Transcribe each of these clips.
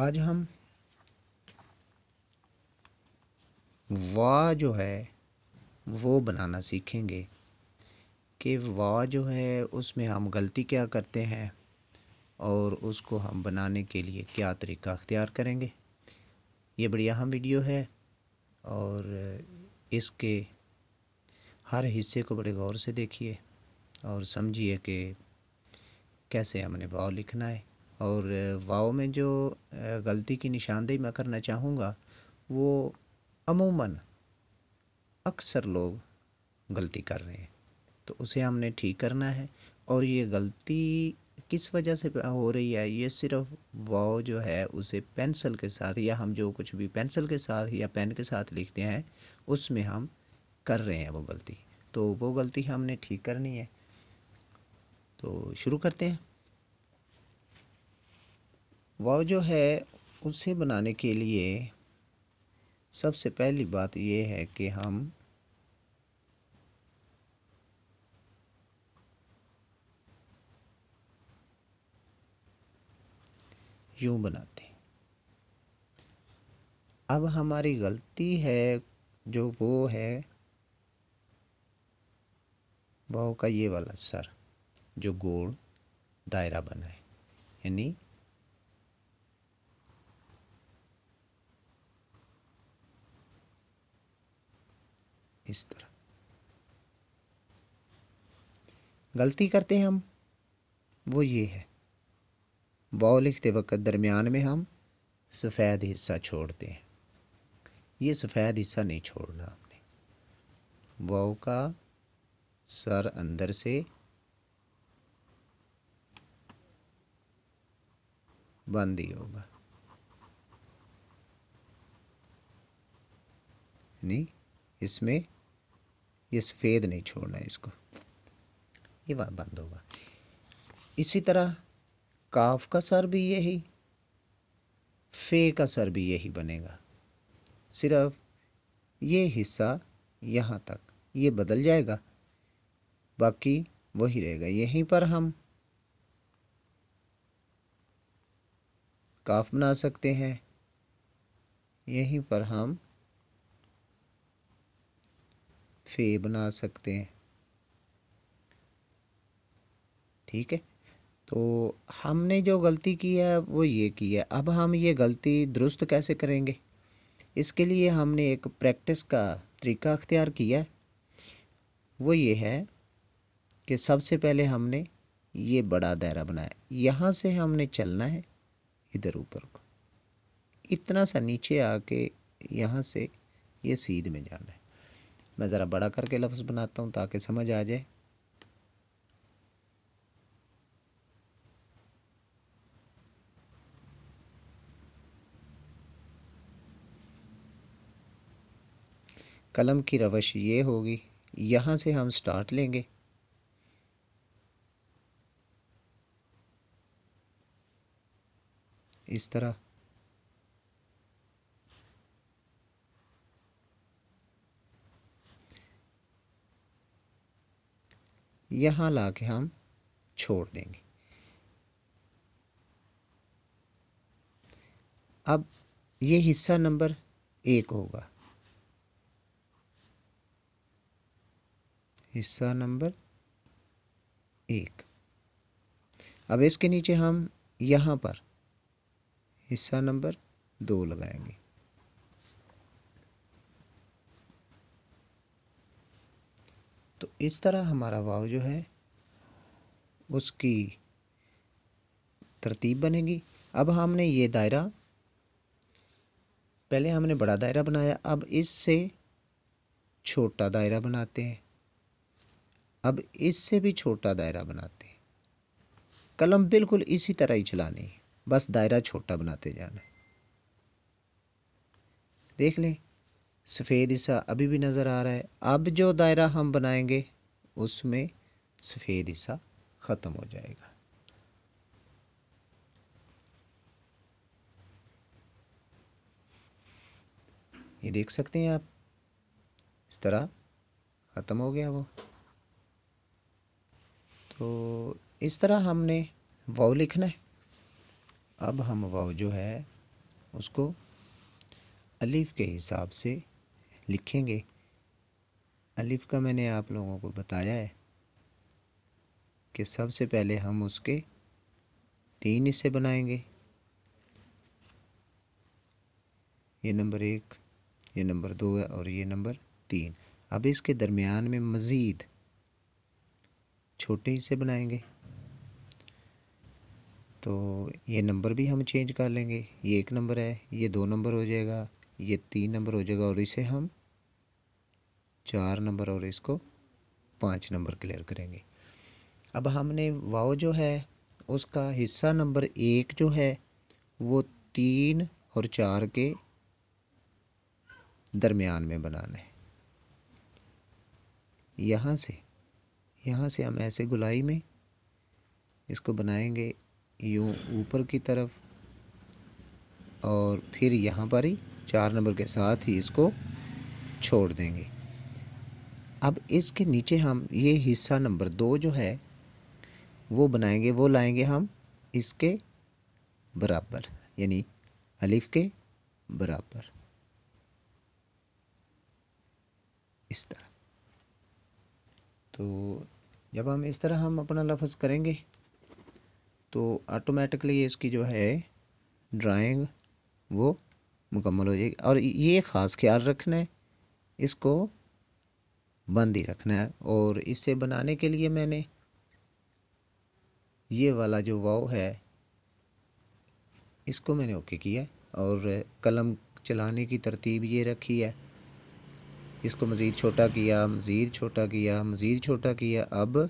आज हम वा जो है वो बनाना सीखेंगे कि वा जो है उसमें हम गलती क्या करते हैं और उसको हम बनाने के लिए क्या तरीका अख्तियार करेंगे ये बड़ी अहम वीडियो है और इसके हर हिस्से को बड़े गौर से देखिए और समझिए कि कैसे हमने वाव लिखना है और वाओ में जो गलती की निशानदेही मैं करना चाहूँगा वो अमूमन अक्सर लोग गलती कर रहे हैं तो उसे हमने ठीक करना है और ये गलती किस वजह से हो रही है ये सिर्फ वाव जो है उसे पेंसिल के साथ या हम जो कुछ भी पेंसिल के साथ या पेन के साथ लिखते हैं उसमें हम कर रहे हैं वो गलती तो वो गलती हमने ठीक करनी है तो शुरू करते हैं वाव जो है उसे बनाने के लिए सबसे पहली बात ये है कि हम यूँ बनाते हैं अब हमारी गलती है जो वो है भाव का ये वाला सर जो गोल दायरा बना है यानी इस तरह गलती करते हैं हम वो ये है बॉ लिखते वक्त दरमियान में हम सफ़ेद हिस्सा छोड़ते हैं ये सफ़ेद हिस्सा नहीं छोड़ना हमने बॉ का सर अंदर से बंद ही होगा नहीं इसमें ये सफ़ेद नहीं छोड़ना है इसको ये बात बंद होगा इसी तरह काफ का सर भी यही फे का सर भी यही बनेगा सिर्फ ये हिस्सा यहाँ तक ये बदल जाएगा बाकी वही रहेगा यहीं पर हम काफ बना सकते हैं यहीं पर हम फे बना सकते हैं ठीक है तो हमने जो गलती की है वो ये की है अब हम ये गलती दुरुस्त कैसे करेंगे इसके लिए हमने एक प्रैक्टिस का तरीका अख्तियार किया है वो ये है कि सबसे पहले हमने ये बड़ा दायरा बनाया यहाँ से हमने चलना है इधर ऊपर को इतना सा नीचे आके यहाँ से ये सीध में जाना है मैं ज़रा बड़ा करके लफ्ज़ बनाता हूँ ताकि समझ आ जाए कलम की रवश ये होगी यहाँ से हम स्टार्ट लेंगे इस तरह यहाँ ला के हम छोड़ देंगे अब ये हिस्सा नंबर एक होगा हिस्सा नंबर एक अब इसके नीचे हम यहाँ पर हिस्सा नंबर दो लगाएंगे तो इस तरह हमारा वाव जो है उसकी तरतीब बनेगी अब हमने ये दायरा पहले हमने बड़ा दायरा बनाया अब इससे छोटा दायरा बनाते हैं अब इससे भी छोटा दायरा बनाते हैं कलम बिल्कुल इसी तरह ही चलानी है बस दायरा छोटा बनाते जाना देख लें सफ़ेद हिस्सा अभी भी नज़र आ रहा है अब जो दायरा हम बनाएंगे उसमें सफ़ेद हिस्सा ख़त्म हो जाएगा ये देख सकते हैं आप इस तरह ख़त्म हो गया वो तो इस तरह हमने वाव लिखना है अब हम वाव जो है उसको अलीफ़ के हिसाब से लिखेंगे अलिफ का मैंने आप लोगों को बताया है कि सबसे पहले हम उसके तीन हिस्से बनाएंगे ये नंबर एक ये नंबर दो है और ये नंबर तीन अब इसके दरमियान में मज़ीद छोटे हिस्से बनाएंगे तो ये नंबर भी हम चेंज कर लेंगे ये एक नंबर है ये दो नंबर हो जाएगा ये तीन नंबर हो जाएगा और इसे हम चार नंबर और इसको पाँच नंबर क्लियर करेंगे अब हमने वाओ जो है उसका हिस्सा नंबर एक जो है वो तीन और चार के दरमियान में बनाना है यहाँ से यहाँ से हम ऐसे गुलाई में इसको बनाएंगे यूँ ऊपर की तरफ और फिर यहाँ पर ही चार नंबर के साथ ही इसको छोड़ देंगे अब इसके नीचे हम ये हिस्सा नंबर दो जो है वो बनाएंगे वो लाएंगे हम इसके बराबर यानी अलिफ के बराबर इस तरह तो जब हम इस तरह हम अपना लफ्ज़ करेंगे तो ऑटोमेटिकली इसकी जो है ड्राइंग वो मुकम्मल हो जाएगी और ये ख़ास ख्याल रखना है इसको बंद ही रखना है और इसे बनाने के लिए मैंने ये वाला जो वाव है इसको मैंने ओके किया और कलम चलाने की तरतीब ये रखी है इसको मज़ीद छोटा किया मज़ीद छोटा किया मज़ीद छोटा किया अब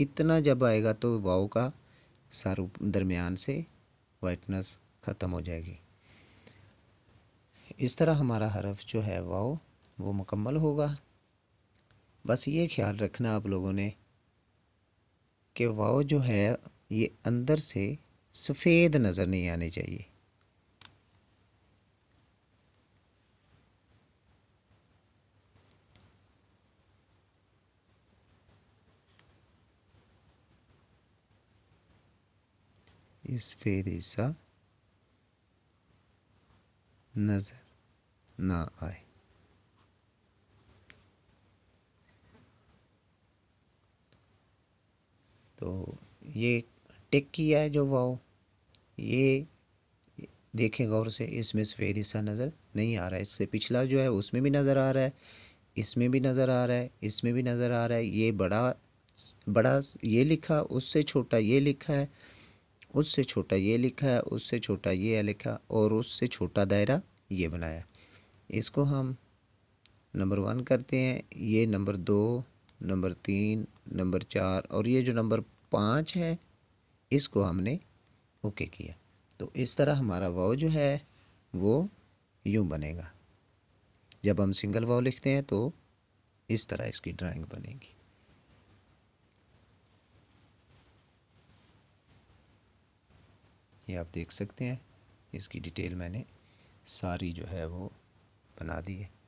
इतना जब आएगा तो वाव का सारू दरमियान से वाइटनेस ख़त्म हो जाएगी इस तरह हमारा हरफ जो है वाव वो मुकम्मल होगा बस ये ख्याल रखना आप लोगों ने कि वाओ जो है ये अंदर से सफ़ेद नज़र नहीं आनी चाहिए सफ़ेद हिस्सा नज़र ना आए तो ये टिक किया है जो वाओ ये देखें गौर से इसमें सफ़ेद सा नज़र नहीं आ रहा है इससे पिछला जो है उसमें भी नज़र आ रहा है इसमें भी नज़र आ रहा है इसमें भी नज़र आ रहा है ये बड़ा बड़ा ये लिखा उससे छोटा ये लिखा है उससे छोटा ये लिखा है उससे छोटा ये लिखा और उससे छोटा दायरा ये बनाया इसको हम नंबर वन करते हैं ये नंबर दो नंबर तीन नंबर चार और ये जो नंबर पाँच है इसको हमने ओके किया तो इस तरह हमारा वाव जो है वो यूँ बनेगा जब हम सिंगल वाव लिखते हैं तो इस तरह इसकी ड्राइंग बनेगी ये आप देख सकते हैं इसकी डिटेल मैंने सारी जो है वो बना दी है